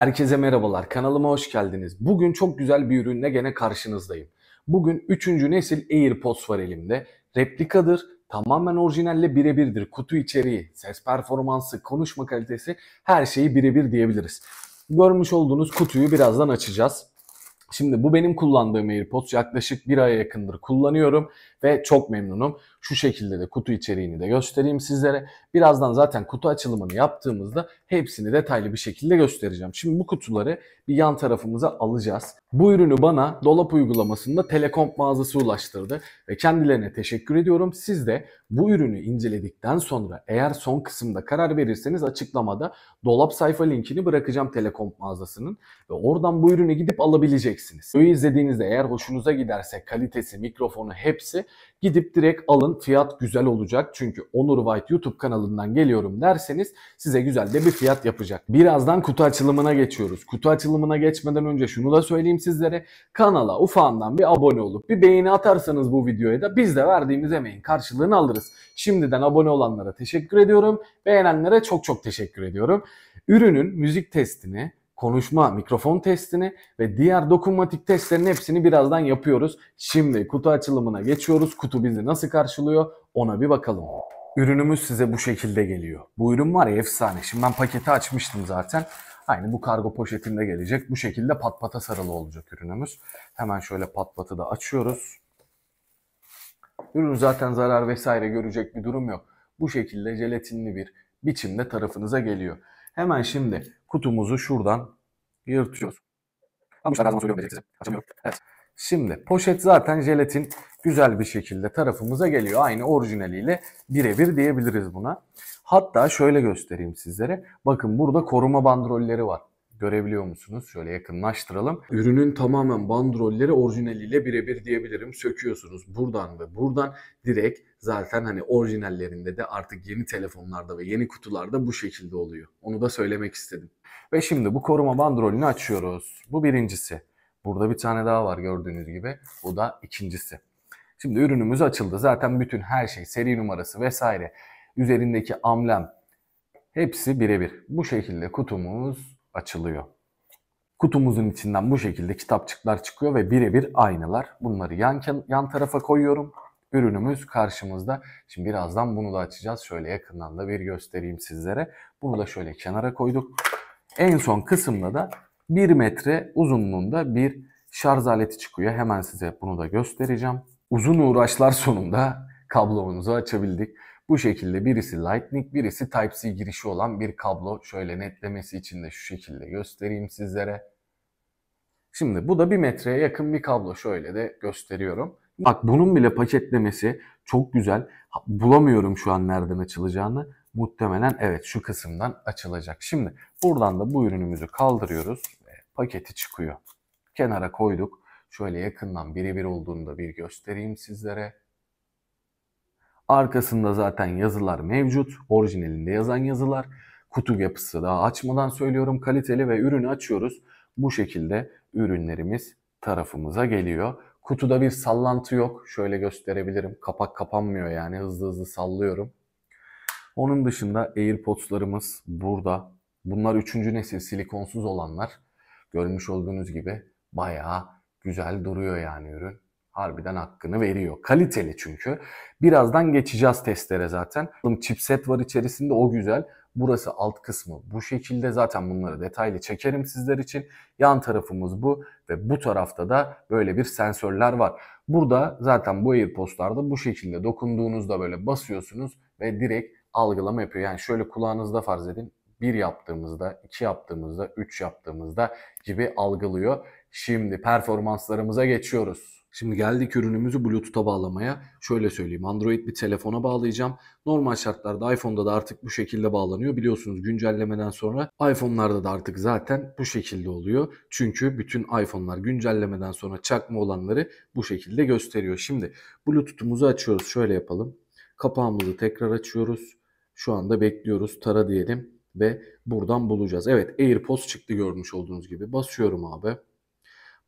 Herkese merhabalar, kanalıma hoş geldiniz. Bugün çok güzel bir ürünle gene karşınızdayım. Bugün 3. nesil AirPods var elimde. Replikadır, tamamen orijinalle birebirdir. Kutu içeriği, ses performansı, konuşma kalitesi her şeyi birebir diyebiliriz. Görmüş olduğunuz kutuyu birazdan açacağız. Şimdi bu benim kullandığım AirPods. Yaklaşık bir aya yakındır kullanıyorum ve çok memnunum. Şu şekilde de kutu içeriğini de göstereyim sizlere. Birazdan zaten kutu açılımını yaptığımızda hepsini detaylı bir şekilde göstereceğim. Şimdi bu kutuları bir yan tarafımıza alacağız. Bu ürünü bana dolap uygulamasında Telekom mağazası ulaştırdı ve kendilerine teşekkür ediyorum. Siz de bu ürünü inceledikten sonra eğer son kısımda karar verirseniz açıklamada dolap sayfa linkini bırakacağım Telekom mağazasının ve oradan bu ürünü gidip alabileceksiniz. Videoyu izlediğinizde eğer hoşunuza giderse kalitesi, mikrofonu hepsi Gidip direkt alın fiyat güzel olacak. Çünkü Onur White YouTube kanalından geliyorum derseniz size güzel de bir fiyat yapacak. Birazdan kutu açılımına geçiyoruz. Kutu açılımına geçmeden önce şunu da söyleyeyim sizlere. Kanala ufağından bir abone olup bir beğeni atarsanız bu videoya da biz de verdiğimiz emeğin karşılığını alırız. Şimdiden abone olanlara teşekkür ediyorum. Beğenenlere çok çok teşekkür ediyorum. Ürünün müzik testini konuşma mikrofon testini ve diğer dokunmatik testlerin hepsini birazdan yapıyoruz. Şimdi kutu açılımına geçiyoruz. Kutu bizi nasıl karşılıyor ona bir bakalım. Ürünümüz size bu şekilde geliyor. Bu ürün var ya efsane. Şimdi ben paketi açmıştım zaten. Aynı bu kargo poşetinde gelecek. Bu şekilde patpata sarılı olacak ürünümüz. Hemen şöyle patpatı da açıyoruz. Ürün zaten zarar vesaire görecek bir durum yok. Bu şekilde jelatinli bir biçimde tarafınıza geliyor. Hemen şimdi kutumuzu şuradan yırtıyoruz. Ama her zaman söylüyorum Açamıyorum. Evet. Şimdi poşet zaten jelatin güzel bir şekilde tarafımıza geliyor. Aynı orijinaliyle birebir diyebiliriz buna. Hatta şöyle göstereyim sizlere. Bakın burada koruma bandrolleri var görebiliyor musunuz? Şöyle yakınlaştıralım. Ürünün tamamen bandrolleri orijinaliyle birebir diyebilirim. Söküyorsunuz buradan ve buradan direkt zaten hani orijinallerinde de artık yeni telefonlarda ve yeni kutularda bu şekilde oluyor. Onu da söylemek istedim. Ve şimdi bu koruma bandrolünü açıyoruz. Bu birincisi. Burada bir tane daha var gördüğünüz gibi. Bu da ikincisi. Şimdi ürünümüz açıldı. Zaten bütün her şey, seri numarası vesaire, üzerindeki amblem hepsi birebir. Bu şekilde kutumuz açılıyor. Kutumuzun içinden bu şekilde kitapçıklar çıkıyor ve birebir aynılar. Bunları yan, yan tarafa koyuyorum. Ürünümüz karşımızda. Şimdi birazdan bunu da açacağız. Şöyle yakından da bir göstereyim sizlere. Bunu da şöyle kenara koyduk. En son kısımda da 1 metre uzunluğunda bir şarj aleti çıkıyor. Hemen size bunu da göstereceğim. Uzun uğraşlar sonunda kablomuzu açabildik. Bu şekilde birisi Lightning, birisi Type-C girişi olan bir kablo. Şöyle netlemesi için de şu şekilde göstereyim sizlere. Şimdi bu da bir metreye yakın bir kablo. Şöyle de gösteriyorum. Bak bunun bile paketlemesi çok güzel. Bulamıyorum şu an nereden açılacağını. Muhtemelen evet şu kısımdan açılacak. Şimdi buradan da bu ürünümüzü kaldırıyoruz. Ve paketi çıkıyor. Kenara koyduk. Şöyle yakından birebir olduğunu da bir göstereyim sizlere. Arkasında zaten yazılar mevcut. Orijinalinde yazan yazılar. Kutu yapısı daha açmadan söylüyorum. Kaliteli ve ürünü açıyoruz. Bu şekilde ürünlerimiz tarafımıza geliyor. Kutuda bir sallantı yok. Şöyle gösterebilirim. Kapak kapanmıyor yani hızlı hızlı sallıyorum. Onun dışında AirPods'larımız burada. Bunlar 3. nesil silikonsuz olanlar. Görmüş olduğunuz gibi bayağı güzel duruyor yani ürün harbiden hakkını veriyor. Kaliteli çünkü. Birazdan geçeceğiz testlere zaten. Chipset var içerisinde o güzel. Burası alt kısmı bu şekilde zaten bunları detaylı çekerim sizler için. Yan tarafımız bu ve bu tarafta da böyle bir sensörler var. Burada zaten bu AirPods'larda bu şekilde dokunduğunuzda böyle basıyorsunuz ve direkt algılama yapıyor. Yani şöyle kulağınızda farz edin. 1 yaptığımızda, iki yaptığımızda, üç yaptığımızda gibi algılıyor. Şimdi performanslarımıza geçiyoruz. Şimdi geldik ürünümüzü Bluetooth'a bağlamaya. Şöyle söyleyeyim Android bir telefona bağlayacağım. Normal şartlarda iPhone'da da artık bu şekilde bağlanıyor. Biliyorsunuz güncellemeden sonra iPhone'larda da artık zaten bu şekilde oluyor. Çünkü bütün iPhone'lar güncellemeden sonra çakma olanları bu şekilde gösteriyor. Şimdi Bluetooth'umuzu açıyoruz. Şöyle yapalım. Kapağımızı tekrar açıyoruz. Şu anda bekliyoruz. Tara diyelim ve buradan bulacağız. Evet AirPods çıktı görmüş olduğunuz gibi. Basıyorum abi.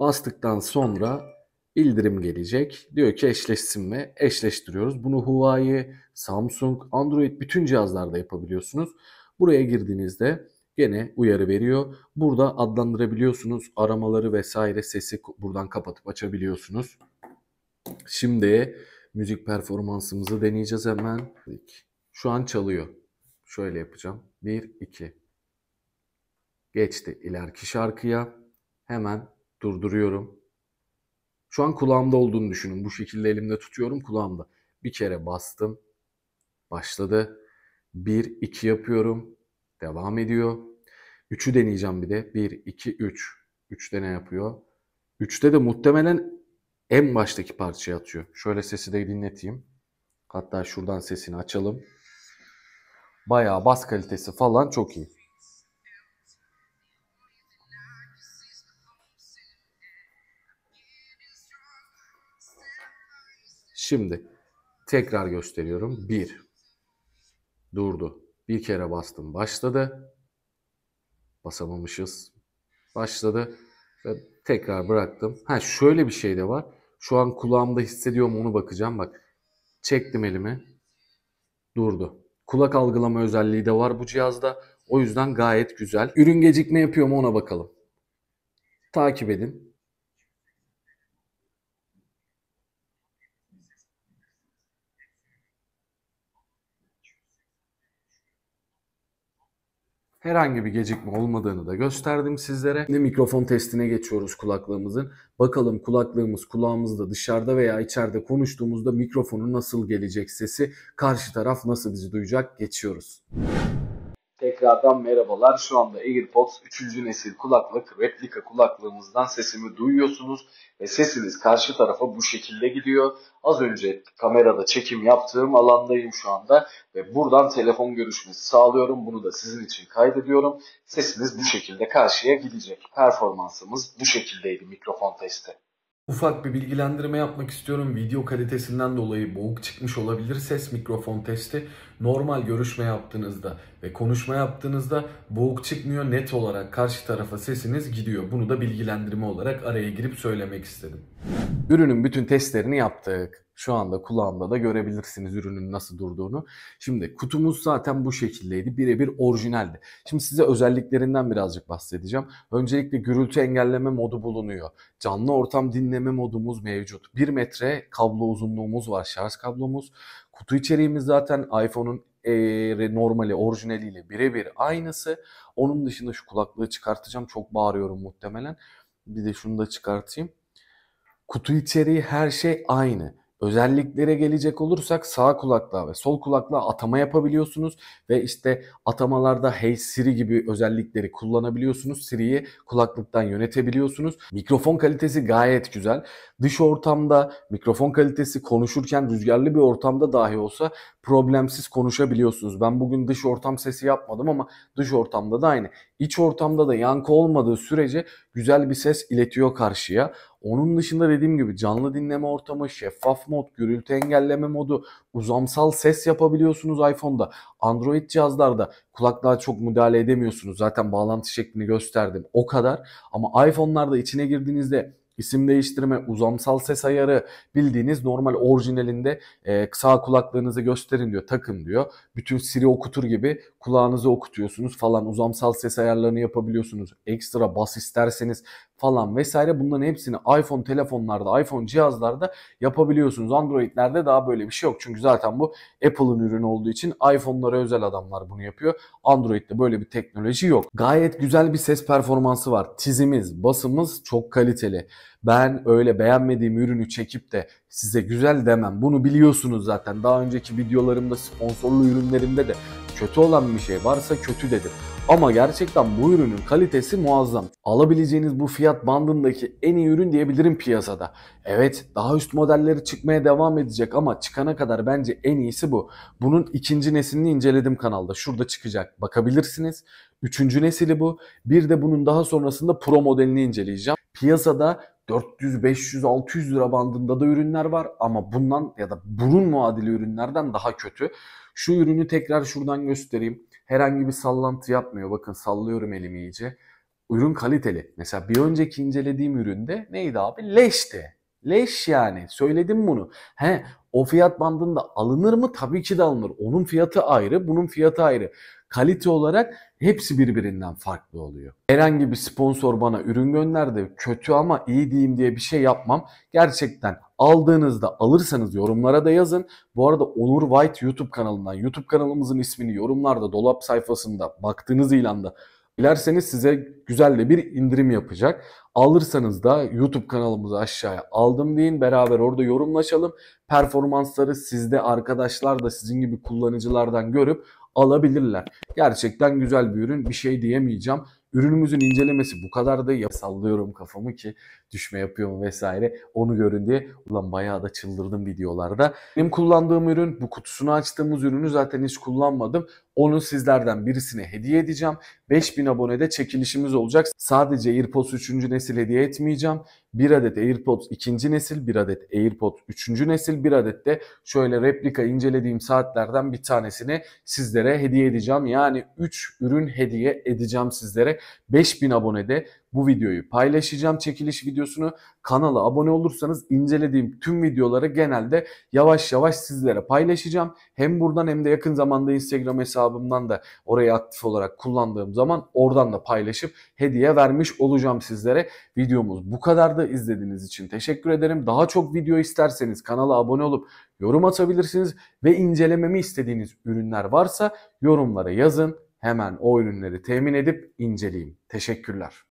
Bastıktan sonra bildirim gelecek. Diyor ki eşleşsin mi? Eşleştiriyoruz. Bunu Huawei, Samsung, Android bütün cihazlarda yapabiliyorsunuz. Buraya girdiğinizde gene uyarı veriyor. Burada adlandırabiliyorsunuz. Aramaları vesaire sesi buradan kapatıp açabiliyorsunuz. Şimdi müzik performansımızı deneyeceğiz hemen. Şu an çalıyor. Şöyle yapacağım. 1 2 Geçti ileriki şarkıya. Hemen Durduruyorum. Şu an kulağımda olduğunu düşünün. Bu şekilde elimde tutuyorum kulağımda. Bir kere bastım. Başladı. 1, 2 yapıyorum. Devam ediyor. 3'ü deneyeceğim bir de. 1, 2, 3. 3'te ne yapıyor? 3'te de muhtemelen en baştaki parçayı atıyor. Şöyle sesi de dinleteyim. Hatta şuradan sesini açalım. Bayağı bas kalitesi falan çok iyi. Şimdi tekrar gösteriyorum. 1. Durdu. Bir kere bastım. Başladı. Basamamışız. Başladı. Ve tekrar bıraktım. Ha şöyle bir şey de var. Şu an kulağımda hissediyorum onu bakacağım. Bak çektim elimi. Durdu. Kulak algılama özelliği de var bu cihazda. O yüzden gayet güzel. Ürün gecikme yapıyor mu ona bakalım. Takip edin. Herhangi bir gecikme olmadığını da gösterdim sizlere. Şimdi mikrofon testine geçiyoruz kulaklığımızın. Bakalım kulaklığımız kulağımızda dışarıda veya içeride konuştuğumuzda mikrofonu nasıl gelecek sesi, karşı taraf nasıl bizi duyacak geçiyoruz. Tekrardan merhabalar. Şu anda AirPods 3. nesil kulaklık replika kulaklığımızdan sesimi duyuyorsunuz ve sesiniz karşı tarafa bu şekilde gidiyor. Az önce kamerada çekim yaptığım alandayım şu anda ve buradan telefon görüşmesi sağlıyorum. Bunu da sizin için kaydediyorum. Sesiniz bu şekilde karşıya gidecek. Performansımız bu şekildeydi mikrofon testi. Ufak bir bilgilendirme yapmak istiyorum. Video kalitesinden dolayı boğuk çıkmış olabilir ses mikrofon testi. Normal görüşme yaptığınızda ve konuşma yaptığınızda boğuk çıkmıyor. Net olarak karşı tarafa sesiniz gidiyor. Bunu da bilgilendirme olarak araya girip söylemek istedim. Ürünün bütün testlerini yaptık. Şu anda kulağımda da görebilirsiniz ürünün nasıl durduğunu. Şimdi kutumuz zaten bu şekildeydi. Birebir orijinaldi. Şimdi size özelliklerinden birazcık bahsedeceğim. Öncelikle gürültü engelleme modu bulunuyor. Canlı ortam dinleme modumuz mevcut. 1 metre kablo uzunluğumuz var. Şarj kablomuz. Kutu içeriğimiz zaten iPhone'un normali, orijinaliyle birebir aynısı. Onun dışında şu kulaklığı çıkartacağım. Çok bağırıyorum muhtemelen. Bir de şunu da çıkartayım. Kutu içeriği her şey aynı. Özelliklere gelecek olursak sağ kulakla ve sol kulakla atama yapabiliyorsunuz ve işte atamalarda Hey Siri gibi özellikleri kullanabiliyorsunuz. Siri'yi kulaklıktan yönetebiliyorsunuz. Mikrofon kalitesi gayet güzel. Dış ortamda mikrofon kalitesi konuşurken rüzgarlı bir ortamda dahi olsa problemsiz konuşabiliyorsunuz. Ben bugün dış ortam sesi yapmadım ama dış ortamda da aynı. İç ortamda da yankı olmadığı sürece güzel bir ses iletiyor karşıya. Onun dışında dediğim gibi canlı dinleme ortamı, şeffaf mod, gürültü engelleme modu, uzamsal ses yapabiliyorsunuz iPhone'da. Android cihazlarda kulaklığa çok müdahale edemiyorsunuz. Zaten bağlantı şeklini gösterdim. O kadar. Ama iPhone'larda içine girdiğinizde isim değiştirme, uzamsal ses ayarı bildiğiniz normal orijinalinde e, sağ kulaklığınızı gösterin diyor, takın diyor. Bütün Siri okutur gibi kulağınızı okutuyorsunuz falan uzamsal ses ayarlarını yapabiliyorsunuz. Ekstra bas isterseniz falan vesaire bunların hepsini iPhone telefonlarda, iPhone cihazlarda yapabiliyorsunuz. Android'lerde daha böyle bir şey yok. Çünkü zaten bu Apple'ın ürünü olduğu için iPhone'lara özel adamlar bunu yapıyor. Android'de böyle bir teknoloji yok. Gayet güzel bir ses performansı var. Tizimiz, basımız çok kaliteli. Ben öyle beğenmediğim ürünü çekip de size güzel demem. Bunu biliyorsunuz zaten. Daha önceki videolarımda, sponsorlu ürünlerimde de kötü olan bir şey varsa kötü dedim. Ama gerçekten bu ürünün kalitesi muazzam. Alabileceğiniz bu fiyat bandındaki en iyi ürün diyebilirim piyasada. Evet daha üst modelleri çıkmaya devam edecek ama çıkana kadar bence en iyisi bu. Bunun ikinci neslini inceledim kanalda. Şurada çıkacak. Bakabilirsiniz. Üçüncü nesili bu. Bir de bunun daha sonrasında Pro modelini inceleyeceğim. Piyasada 400, 500, 600 lira bandında da ürünler var ama bundan ya da bunun muadili ürünlerden daha kötü. Şu ürünü tekrar şuradan göstereyim. Herhangi bir sallantı yapmıyor. Bakın sallıyorum elimi iyice. Ürün kaliteli. Mesela bir önceki incelediğim üründe neydi abi? Leşti. Leş yani. Söyledim bunu. He o fiyat bandında alınır mı? Tabii ki de alınır. Onun fiyatı ayrı, bunun fiyatı ayrı. Kalite olarak Hepsi birbirinden farklı oluyor. Herhangi bir sponsor bana ürün gönderdi kötü ama iyi diyeyim diye bir şey yapmam. Gerçekten aldığınızda alırsanız yorumlara da yazın. Bu arada Onur White YouTube kanalından YouTube kanalımızın ismini yorumlarda dolap sayfasında baktığınız ilanda Dilerseniz size güzel de bir indirim yapacak. Alırsanız da YouTube kanalımızı aşağıya aldım deyin. Beraber orada yorumlaşalım. Performansları sizde arkadaşlar da sizin gibi kullanıcılardan görüp alabilirler. Gerçekten güzel bir ürün bir şey diyemeyeceğim. Ürünümüzün incelemesi bu kadar da ya sallıyorum kafamı ki düşme yapıyorum vesaire onu görün diye. Ulan bayağı da çıldırdım videolarda. Benim kullandığım ürün bu kutusunu açtığımız ürünü zaten hiç kullanmadım. Onu sizlerden birisine hediye edeceğim. 5000 abonede çekilişimiz olacak. Sadece AirPods 3. nesil hediye etmeyeceğim. 1 adet AirPods 2. nesil, 1 adet AirPods 3. nesil, 1 adet de şöyle replika incelediğim saatlerden bir tanesini sizlere hediye edeceğim. Yani 3 ürün hediye edeceğim sizlere. 5000 abonede bu videoyu paylaşacağım çekiliş videosunu. Kanala abone olursanız incelediğim tüm videoları genelde yavaş yavaş sizlere paylaşacağım. Hem buradan hem de yakın zamanda Instagram hesabımdan da orayı aktif olarak kullandığım zaman oradan da paylaşıp hediye vermiş olacağım sizlere. Videomuz bu kadar da izlediğiniz için teşekkür ederim. Daha çok video isterseniz kanala abone olup yorum atabilirsiniz ve incelememi istediğiniz ürünler varsa yorumlara yazın. Hemen o ürünleri temin edip inceleyeyim. Teşekkürler.